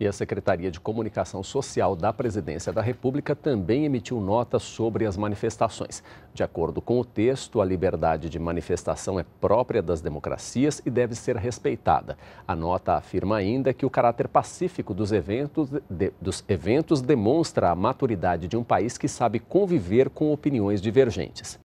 E a Secretaria de Comunicação Social da Presidência da República também emitiu nota sobre as manifestações. De acordo com o texto, a liberdade de manifestação é própria das democracias e deve ser respeitada. A nota afirma ainda que o caráter pacífico dos eventos, de, dos eventos demonstra a maturidade de um país que sabe conviver com opiniões divergentes.